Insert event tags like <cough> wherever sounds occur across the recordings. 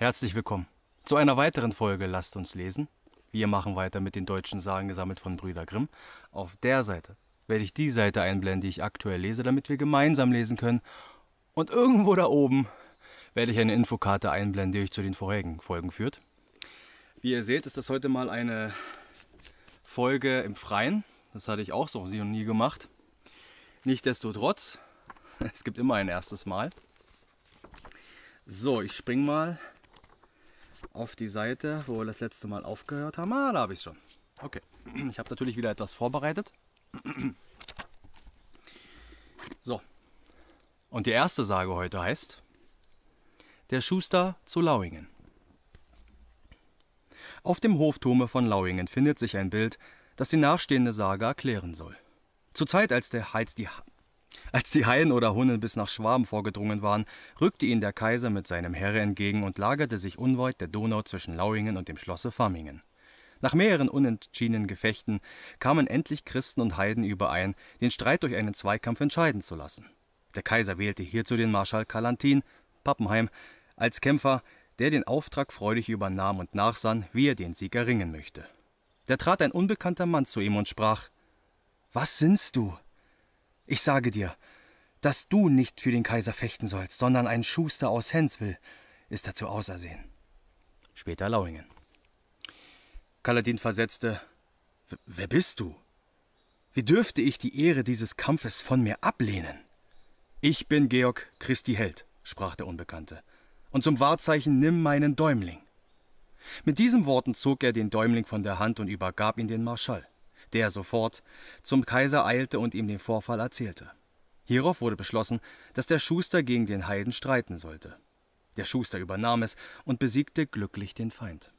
Herzlich willkommen zu einer weiteren Folge Lasst uns lesen. Wir machen weiter mit den deutschen Sagen gesammelt von Brüder Grimm. Auf der Seite werde ich die Seite einblenden, die ich aktuell lese, damit wir gemeinsam lesen können. Und irgendwo da oben werde ich eine Infokarte einblenden, die euch zu den vorherigen Folgen führt. Wie ihr seht, ist das heute mal eine Folge im Freien. Das hatte ich auch so noch nie gemacht. Nichtsdestotrotz, <laughs> es gibt immer ein erstes Mal. So, ich spring mal auf die Seite, wo wir das letzte Mal aufgehört haben. Ah, da habe ich es schon. Okay, <clears throat> ich habe natürlich wieder etwas vorbereitet. <clears throat> So, und die erste Sage heute heißt Der Schuster zu Lauingen. Auf dem Hofturme von Lauingen findet sich ein Bild, das die nachstehende Sage erklären soll. Zur Zeit, als der Heiz die als die Haien oder Hunnen bis nach Schwaben vorgedrungen waren, rückte ihnen der Kaiser mit seinem Heere entgegen und lagerte sich unweit der Donau zwischen Lauingen und dem Schlosse Vammingen. Nach mehreren unentschiedenen Gefechten kamen endlich Christen und Heiden überein, den Streit durch einen Zweikampf entscheiden zu lassen. Der Kaiser wählte hierzu den Marschall Kalantin, Pappenheim, als Kämpfer, der den Auftrag freudig übernahm und nachsann, wie er den Sieg erringen möchte. Da trat ein unbekannter Mann zu ihm und sprach: Was sinnst du? Ich sage dir, dass du nicht für den Kaiser fechten sollst, sondern ein Schuster aus Henswil ist dazu ausersehen. Später Lauingen. Kaladin versetzte, Wer bist du? Wie dürfte ich die Ehre dieses Kampfes von mir ablehnen? Ich bin Georg Christi Held, sprach der Unbekannte, und zum Wahrzeichen nimm meinen Däumling. Mit diesen Worten zog er den Däumling von der Hand und übergab ihn den Marschall, der sofort zum Kaiser eilte und ihm den Vorfall erzählte. Hierauf wurde beschlossen, dass der Schuster gegen den Heiden streiten sollte. Der Schuster übernahm es und besiegte glücklich den Feind.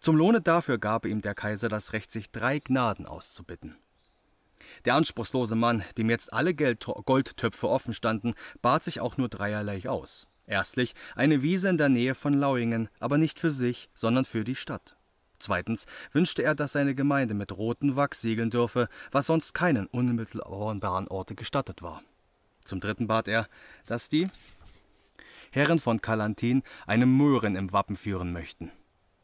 Zum Lohne dafür gab ihm der Kaiser das Recht, sich drei Gnaden auszubitten. Der anspruchslose Mann, dem jetzt alle Geld Goldtöpfe offen standen, bat sich auch nur dreierlei aus. Erstlich eine Wiese in der Nähe von Lauingen, aber nicht für sich, sondern für die Stadt. Zweitens wünschte er, dass seine Gemeinde mit rotem Wachs segeln dürfe, was sonst keinen unmittelbaren Orte gestattet war. Zum Dritten bat er, dass die Herren von Kalantin eine Möhren im Wappen führen möchten.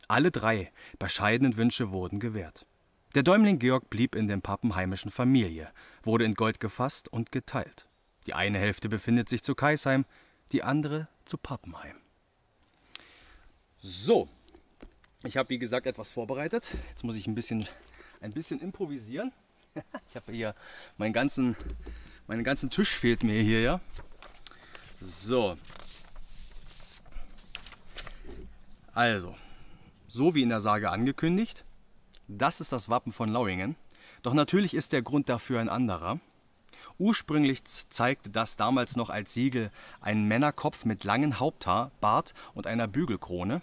Alle drei bescheidenen Wünsche wurden gewährt. Der Däumling Georg blieb in der pappenheimischen Familie, wurde in Gold gefasst und geteilt. Die eine Hälfte befindet sich zu Kaisheim, die andere zu Pappenheim. So, ich habe, wie gesagt, etwas vorbereitet. Jetzt muss ich ein bisschen, ein bisschen improvisieren. <laughs> Ich habe hier meinen ganzen, meinen ganzen Tisch fehlt mir hier, ja. So. Also, so wie in der Sage angekündigt, das ist das Wappen von Lauingen. Doch natürlich ist der Grund dafür ein anderer. Ursprünglich zeigte das damals noch als Siegel einen Männerkopf mit langem Haupthaar, Bart und einer Bügelkrone.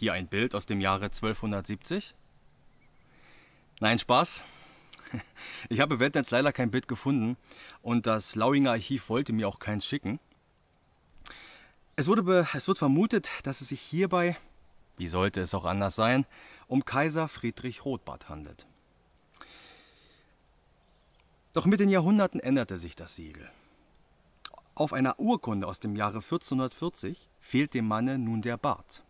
Hier ein Bild aus dem Jahre 1270. Nein, Spaß. <laughs> Ich habe im leider kein Bild gefunden und das Lauinger Archiv wollte mir auch keins schicken. Es, wurde es wird vermutet, dass es sich hierbei, wie sollte es auch anders sein, um Kaiser Friedrich Rotbart handelt. Doch mit den Jahrhunderten änderte sich das Siegel. Auf einer Urkunde aus dem Jahre 1440 fehlt dem Manne nun der Bart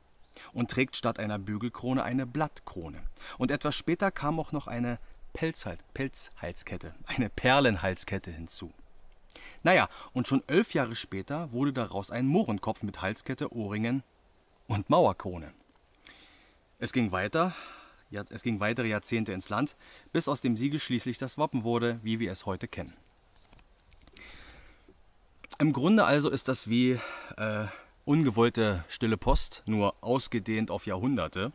und trägt statt einer Bügelkrone eine Blattkrone. Und etwas später kam auch noch eine Pelzhals Pelzhalskette, eine Perlenhalskette hinzu. Naja, und schon elf Jahre später wurde daraus ein Mohrenkopf mit Halskette, Ohrringen und Mauerkrone. Es ging weiter, es ging weitere Jahrzehnte ins Land, bis aus dem Siegel schließlich das Wappen wurde, wie wir es heute kennen. Im Grunde also ist das wie äh, ungewollte stille Post, nur ausgedehnt auf Jahrhunderte.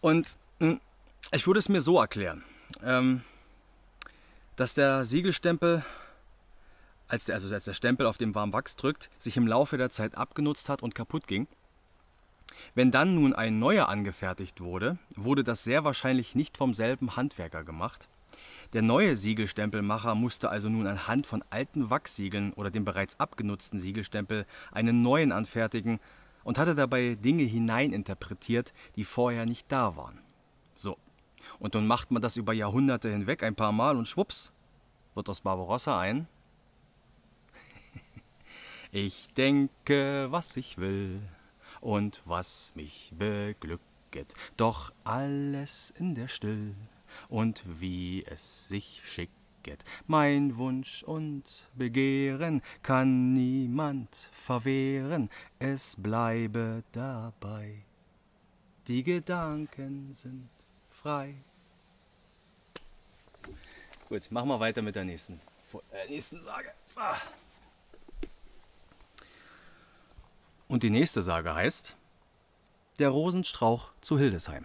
Und ich würde es mir so erklären, ähm, dass der Siegelstempel, als der, also als der Stempel auf dem warmen Wachs drückt, sich im Laufe der Zeit abgenutzt hat und kaputt ging. Wenn dann nun ein neuer angefertigt wurde, wurde das sehr wahrscheinlich nicht vom selben Handwerker gemacht. Der neue Siegelstempelmacher musste also nun anhand von alten Wachssiegeln oder dem bereits abgenutzten Siegelstempel einen neuen anfertigen und hatte dabei Dinge hineininterpretiert, die vorher nicht da waren. So. Und nun macht man das über Jahrhunderte hinweg ein paar Mal und schwupps, wird aus Barbarossa ein. <laughs> ich denke, was ich will und was mich beglücket, doch alles in der Stille und wie es sich schicket. Mein Wunsch und Begehren kann niemand verwehren, es bleibe dabei. Die Gedanken sind frei. Gut, machen wir weiter mit der nächsten, äh, nächsten Sage. Ah. Und die nächste Sage heißt Der Rosenstrauch zu Hildesheim.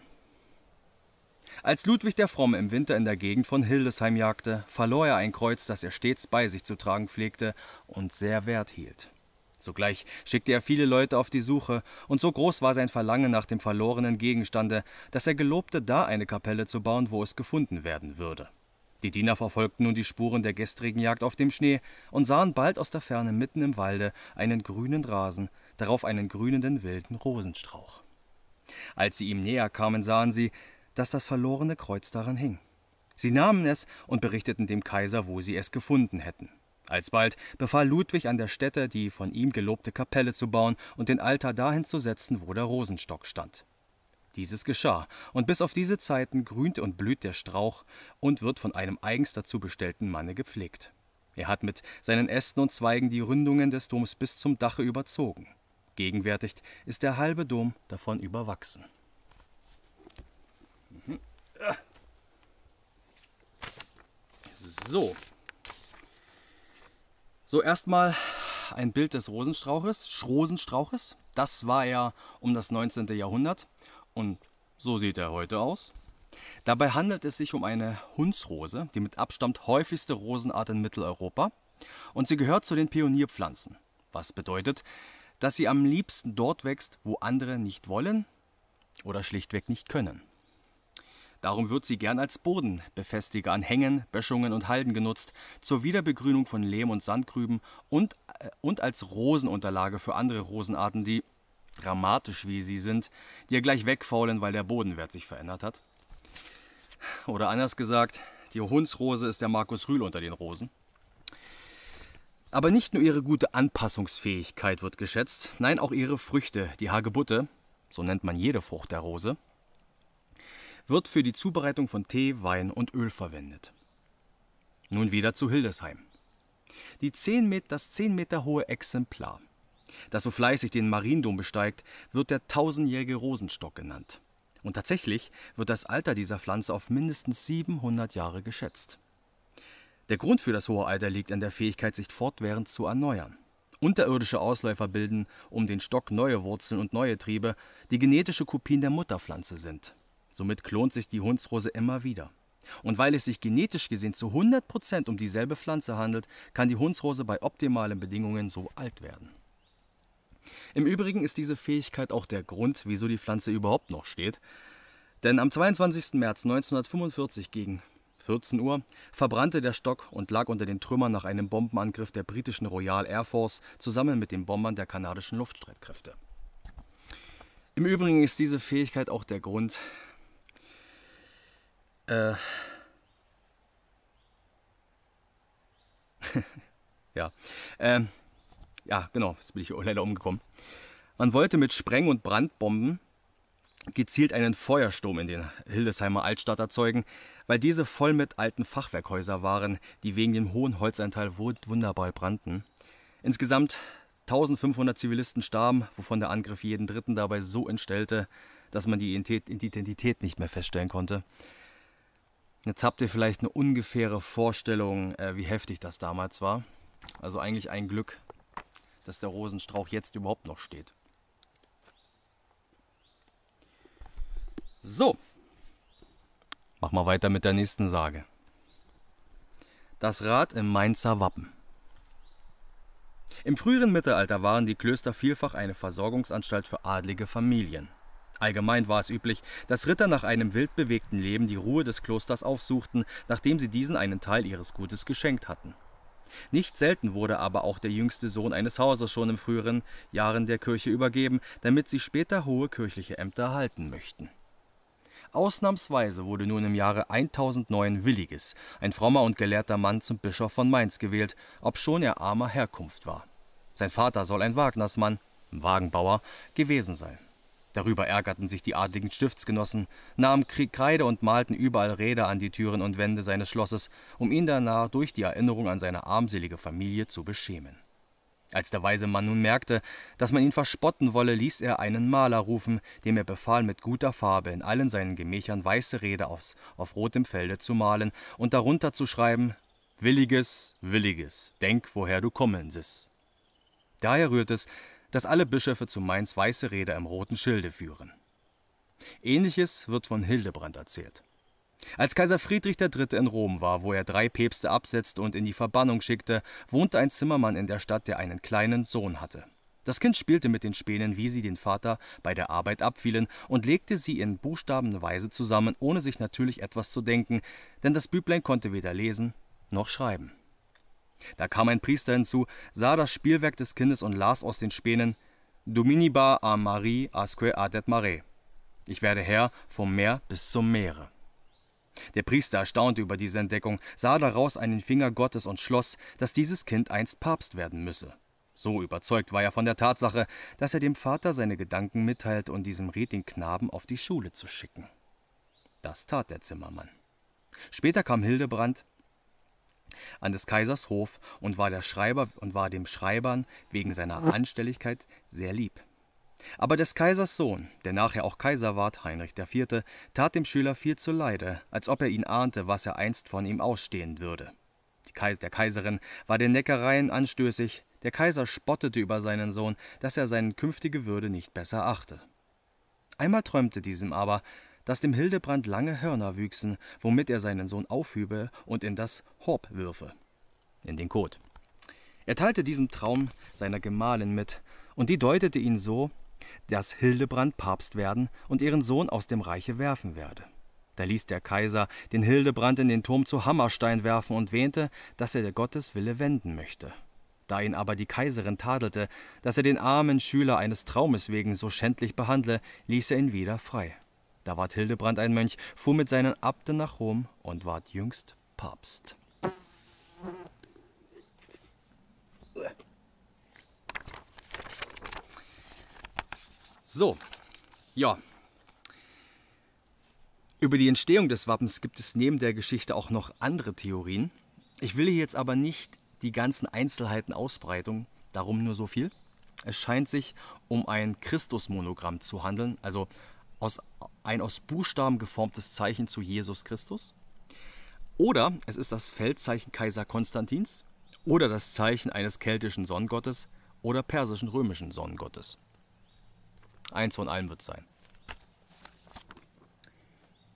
Als Ludwig der Fromme im Winter in der Gegend von Hildesheim jagte, verlor er ein Kreuz, das er stets bei sich zu tragen pflegte und sehr wert hielt. Sogleich schickte er viele Leute auf die Suche, und so groß war sein Verlangen nach dem verlorenen Gegenstande, dass er gelobte, da eine Kapelle zu bauen, wo es gefunden werden würde. Die Diener verfolgten nun die Spuren der gestrigen Jagd auf dem Schnee und sahen bald aus der Ferne mitten im Walde einen grünen Rasen, darauf einen grünenden wilden Rosenstrauch. Als sie ihm näher kamen, sahen sie, dass das verlorene Kreuz daran hing. Sie nahmen es und berichteten dem Kaiser, wo sie es gefunden hätten. Alsbald befahl Ludwig an der Stätte, die von ihm gelobte Kapelle zu bauen und den Altar dahin zu setzen, wo der Rosenstock stand. Dieses geschah, und bis auf diese Zeiten grünt und blüht der Strauch und wird von einem eigens dazu bestellten Manne gepflegt. Er hat mit seinen Ästen und Zweigen die Ründungen des Doms bis zum Dache überzogen. Gegenwärtig ist der halbe Dom davon überwachsen. So. So, erstmal ein Bild des Rosenstrauches, Schrosenstrauches. Das war er um das 19. Jahrhundert und so sieht er heute aus. Dabei handelt es sich um eine Hundsrose, die mit Abstand häufigste Rosenart in Mitteleuropa und sie gehört zu den Pionierpflanzen, was bedeutet, dass sie am liebsten dort wächst, wo andere nicht wollen oder schlichtweg nicht können. Darum wird sie gern als Bodenbefestiger an Hängen, Böschungen und Halden genutzt, zur Wiederbegrünung von Lehm- und Sandgrüben und, äh, und als Rosenunterlage für andere Rosenarten, die, dramatisch wie sie sind, dir gleich wegfaulen, weil der Bodenwert sich verändert hat. Oder anders gesagt, die Hundsrose ist der Markus Rühl unter den Rosen. Aber nicht nur ihre gute Anpassungsfähigkeit wird geschätzt, nein auch ihre Früchte, die Hagebutte, so nennt man jede Frucht der Rose, wird für die Zubereitung von Tee, Wein und Öl verwendet. Nun wieder zu Hildesheim. Die 10 Meter, das 10 Meter hohe Exemplar, das so fleißig den Mariendom besteigt, wird der tausendjährige Rosenstock genannt. Und tatsächlich wird das Alter dieser Pflanze auf mindestens 700 Jahre geschätzt. Der Grund für das hohe Alter liegt in der Fähigkeit, sich fortwährend zu erneuern. Unterirdische Ausläufer bilden um den Stock neue Wurzeln und neue Triebe, die genetische Kopien der Mutterpflanze sind. Somit klont sich die Hundsrose immer wieder. Und weil es sich genetisch gesehen zu 100% um dieselbe Pflanze handelt, kann die Hundsrose bei optimalen Bedingungen so alt werden. Im Übrigen ist diese Fähigkeit auch der Grund, wieso die Pflanze überhaupt noch steht. Denn am 22. März 1945 gegen 14 Uhr verbrannte der Stock und lag unter den Trümmern nach einem Bombenangriff der britischen Royal Air Force zusammen mit den Bombern der kanadischen Luftstreitkräfte. Im Übrigen ist diese Fähigkeit auch der Grund, äh. <laughs> ja. Ähm. Ja, genau, jetzt bin ich leider umgekommen. Man wollte mit Spreng- und Brandbomben gezielt einen Feuersturm in den Hildesheimer Altstadt erzeugen, weil diese voll mit alten Fachwerkhäusern waren, die wegen dem hohen Holzanteil wunderbar brannten. Insgesamt 1500 Zivilisten starben, wovon der Angriff jeden Dritten dabei so entstellte, dass man die Identität nicht mehr feststellen konnte. Jetzt habt ihr vielleicht eine ungefähre Vorstellung, äh, wie heftig das damals war. Also eigentlich ein Glück, dass der Rosenstrauch jetzt überhaupt noch steht. So, mach mal weiter mit der nächsten Sage. Das Rad im Mainzer Wappen. Im früheren Mittelalter waren die Klöster vielfach eine Versorgungsanstalt für adlige Familien. Allgemein war es üblich, dass Ritter nach einem wild bewegten Leben die Ruhe des Klosters aufsuchten, nachdem sie diesen einen Teil ihres Gutes geschenkt hatten. Nicht selten wurde aber auch der jüngste Sohn eines Hauses schon in früheren Jahren der Kirche übergeben, damit sie später hohe kirchliche Ämter erhalten möchten. Ausnahmsweise wurde nun im Jahre 1009 Williges, ein frommer und gelehrter Mann, zum Bischof von Mainz gewählt, obschon er armer Herkunft war. Sein Vater soll ein Wagnersmann, Wagenbauer, gewesen sein. Darüber ärgerten sich die adligen Stiftsgenossen, nahmen Kreide und malten überall Räder an die Türen und Wände seines Schlosses, um ihn danach durch die Erinnerung an seine armselige Familie zu beschämen. Als der weise Mann nun merkte, dass man ihn verspotten wolle, ließ er einen Maler rufen, dem er befahl, mit guter Farbe in allen seinen Gemächern weiße Räder aufs, auf rotem Felde zu malen und darunter zu schreiben: Williges, Williges, denk, woher du kommen sis. Daher rührt es, dass alle Bischöfe zu Mainz weiße Räder im roten Schilde führen. Ähnliches wird von Hildebrand erzählt. Als Kaiser Friedrich III. in Rom war, wo er drei Päpste absetzte und in die Verbannung schickte, wohnte ein Zimmermann in der Stadt, der einen kleinen Sohn hatte. Das Kind spielte mit den Spänen, wie sie den Vater bei der Arbeit abfielen, und legte sie in buchstabenweise zusammen, ohne sich natürlich etwas zu denken, denn das Büblein konnte weder lesen noch schreiben. Da kam ein Priester hinzu, sah das Spielwerk des Kindes und las aus den Spänen Dominiba a Marie asque adet mare. Ich werde Herr vom Meer bis zum Meere. Der Priester erstaunte über diese Entdeckung, sah daraus einen Finger Gottes und schloss, dass dieses Kind einst Papst werden müsse. So überzeugt war er von der Tatsache, dass er dem Vater seine Gedanken mitteilte und diesem riet, den Knaben auf die Schule zu schicken. Das tat der Zimmermann. Später kam Hildebrand, an des Kaisers Hof und war, der Schreiber, und war dem Schreibern wegen seiner Anstelligkeit sehr lieb. Aber des Kaisers Sohn, der nachher auch Kaiser ward, Heinrich IV., tat dem Schüler viel zu leide, als ob er ihn ahnte, was er einst von ihm ausstehen würde. Kais der Kaiserin war den Neckereien anstößig, der Kaiser spottete über seinen Sohn, dass er seine künftige Würde nicht besser achte. Einmal träumte diesem aber, dass dem Hildebrand lange Hörner wüchsen, womit er seinen Sohn aufhübe und in das Horb würfe, in den Kot. Er teilte diesen Traum seiner Gemahlin mit, und die deutete ihn so, dass Hildebrand Papst werden und ihren Sohn aus dem Reiche werfen werde. Da ließ der Kaiser den Hildebrand in den Turm zu Hammerstein werfen und wähnte, dass er der Gotteswille wenden möchte. Da ihn aber die Kaiserin tadelte, dass er den armen Schüler eines Traumes wegen so schändlich behandle, ließ er ihn wieder frei. Da ward Hildebrand ein Mönch, fuhr mit seinen Abten nach Rom und ward jüngst Papst. So, ja. Über die Entstehung des Wappens gibt es neben der Geschichte auch noch andere Theorien. Ich will hier jetzt aber nicht die ganzen Einzelheiten ausbreiten, darum nur so viel. Es scheint sich um ein Christusmonogramm zu handeln, also aus, ein aus Buchstaben geformtes Zeichen zu Jesus Christus. Oder es ist das Feldzeichen Kaiser Konstantins oder das Zeichen eines keltischen Sonnengottes oder persischen römischen Sonnengottes. Eins von allen wird es sein.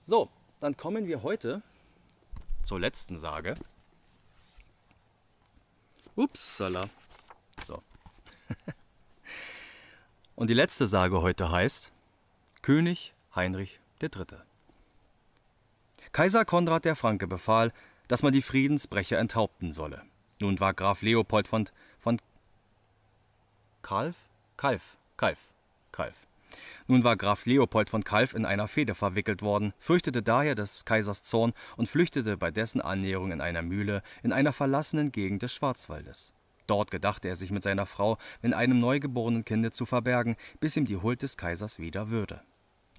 So, dann kommen wir heute zur letzten Sage. Upsala. So. <laughs> Und die letzte Sage heute heißt König Heinrich III. Kaiser Konrad der Franke befahl, dass man die Friedensbrecher enthaupten solle. Nun war Graf Leopold von, von Kalf? Kalf, Kalf, Kalf. Nun war Graf Leopold von Kalf in einer Fehde verwickelt worden, fürchtete daher des Kaisers Zorn und flüchtete bei dessen Annäherung in einer Mühle in einer verlassenen Gegend des Schwarzwaldes. Dort gedachte er sich mit seiner Frau in einem neugeborenen Kinde zu verbergen, bis ihm die Huld des Kaisers wieder würde.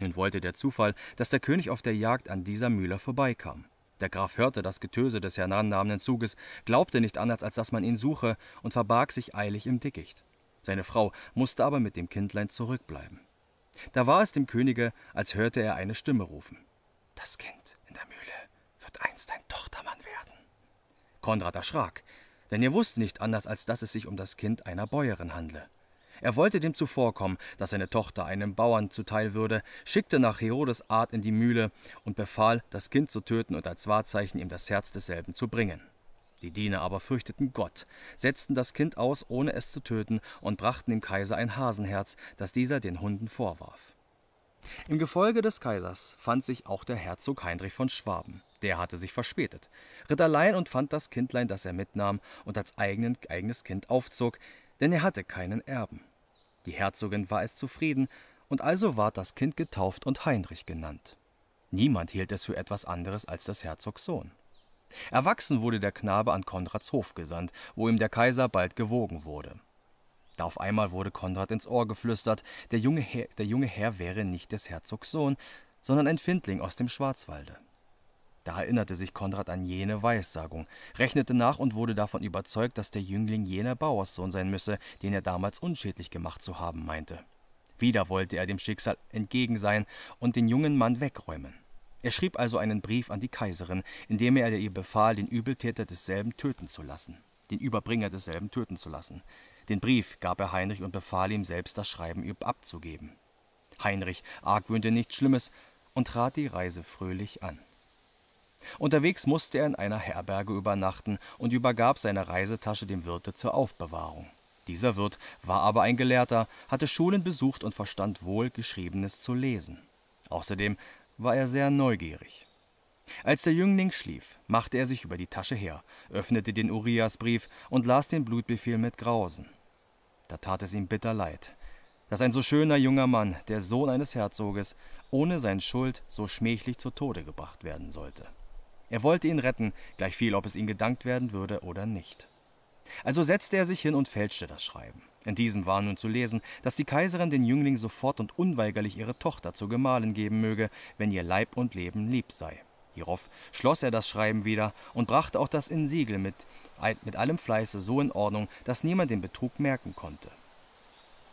Nun wollte der Zufall, dass der König auf der Jagd an dieser Mühle vorbeikam. Der Graf hörte das Getöse des herannahenden Zuges, glaubte nicht anders, als dass man ihn suche, und verbarg sich eilig im Dickicht. Seine Frau musste aber mit dem Kindlein zurückbleiben. Da war es dem Könige, als hörte er eine Stimme rufen. Das Kind in der Mühle wird einst ein Tochtermann werden. Konrad erschrak, denn er wusste nicht anders, als dass es sich um das Kind einer Bäuerin handle. Er wollte dem zuvorkommen, dass seine Tochter einem Bauern zuteil würde, schickte nach Herodes Art in die Mühle und befahl, das Kind zu töten und als Wahrzeichen ihm das Herz desselben zu bringen. Die Diener aber fürchteten Gott, setzten das Kind aus, ohne es zu töten, und brachten dem Kaiser ein Hasenherz, das dieser den Hunden vorwarf. Im Gefolge des Kaisers fand sich auch der Herzog Heinrich von Schwaben. Der hatte sich verspätet, ritt allein und fand das Kindlein, das er mitnahm und als eigenen, eigenes Kind aufzog, denn er hatte keinen Erben. Die Herzogin war es zufrieden, und also ward das Kind getauft und Heinrich genannt. Niemand hielt es für etwas anderes als des Herzogs Sohn. Erwachsen wurde der Knabe an Konrads Hof gesandt, wo ihm der Kaiser bald gewogen wurde. Da auf einmal wurde Konrad ins Ohr geflüstert, der junge, Herr, der junge Herr wäre nicht des Herzogs Sohn, sondern ein Findling aus dem Schwarzwalde. Da erinnerte sich Konrad an jene Weissagung, rechnete nach und wurde davon überzeugt, dass der Jüngling jener Bauerssohn sein müsse, den er damals unschädlich gemacht zu haben meinte. Wieder wollte er dem Schicksal entgegen sein und den jungen Mann wegräumen. Er schrieb also einen Brief an die Kaiserin, in dem er ihr befahl, den Übeltäter desselben töten zu lassen, den Überbringer desselben töten zu lassen. Den Brief gab er Heinrich und befahl ihm selbst, das Schreiben abzugeben. Heinrich argwöhnte nichts Schlimmes und trat die Reise fröhlich an. Unterwegs musste er in einer Herberge übernachten und übergab seine Reisetasche dem Wirte zur Aufbewahrung. Dieser Wirt war aber ein Gelehrter, hatte Schulen besucht und verstand wohl, Geschriebenes zu lesen. Außerdem war er sehr neugierig. Als der Jüngling schlief, machte er sich über die Tasche her, öffnete den Urias-Brief und las den Blutbefehl mit Grausen. Da tat es ihm bitter leid, dass ein so schöner junger Mann, der Sohn eines Herzoges, ohne seine Schuld so schmählich zu Tode gebracht werden sollte. Er wollte ihn retten, gleichviel ob es ihm gedankt werden würde oder nicht. Also setzte er sich hin und fälschte das Schreiben. In diesem war nun zu lesen, dass die Kaiserin den Jüngling sofort und unweigerlich ihre Tochter zur Gemahlin geben möge, wenn ihr Leib und Leben lieb sei. Hierauf schloss er das Schreiben wieder und brachte auch das Insiegel mit, mit allem Fleiße so in Ordnung, dass niemand den Betrug merken konnte.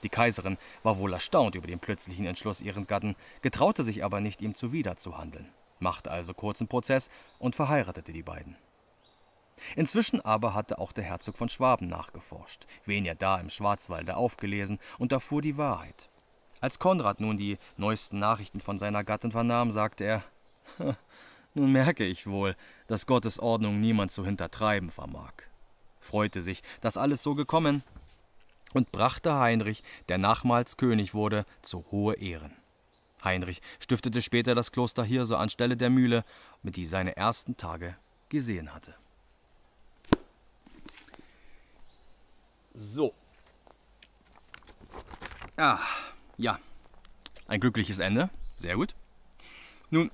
Die Kaiserin war wohl erstaunt über den plötzlichen Entschluss ihres Gatten, getraute sich aber nicht, ihm zuwider zu handeln machte also kurzen Prozess und verheiratete die beiden. Inzwischen aber hatte auch der Herzog von Schwaben nachgeforscht, wen er da im Schwarzwalde aufgelesen und erfuhr die Wahrheit. Als Konrad nun die neuesten Nachrichten von seiner Gattin vernahm, sagte er: Nun merke ich wohl, dass Gottes Ordnung niemand zu hintertreiben vermag. Freute sich, dass alles so gekommen und brachte Heinrich, der nachmals König wurde, zu hohe Ehren. Heinrich stiftete später das Kloster Hirse anstelle der Mühle, mit die seine ersten Tage gesehen hatte. So. Ah, ja. Ein glückliches Ende. Sehr gut. Nun,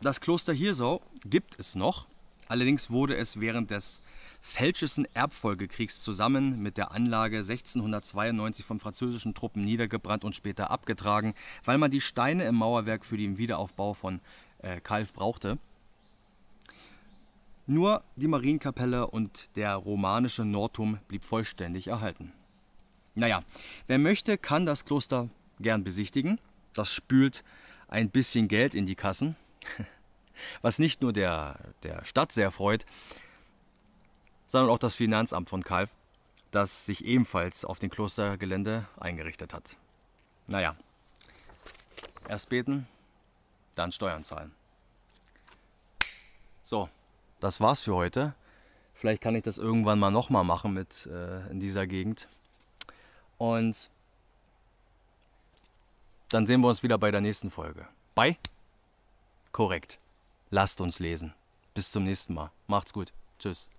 das Kloster Hirsau gibt es noch. Allerdings wurde es während des fälschesten Erbfolgekriegs zusammen mit der Anlage 1692 von französischen Truppen niedergebrannt und später abgetragen, weil man die Steine im Mauerwerk für den Wiederaufbau von äh, Kalf brauchte. Nur die Marienkapelle und der romanische Nordturm blieb vollständig erhalten. Naja, wer möchte, kann das Kloster gern besichtigen. Das spült ein bisschen Geld in die Kassen, <laughs> was nicht nur der, der Stadt sehr freut, sondern auch das Finanzamt von Kalf, das sich ebenfalls auf dem Klostergelände eingerichtet hat. Naja, erst beten, dann Steuern zahlen. So, das war's für heute. Vielleicht kann ich das irgendwann mal nochmal machen mit äh, in dieser Gegend. Und dann sehen wir uns wieder bei der nächsten Folge. Bye. Korrekt. Lasst uns lesen. Bis zum nächsten Mal. Macht's gut. Tschüss.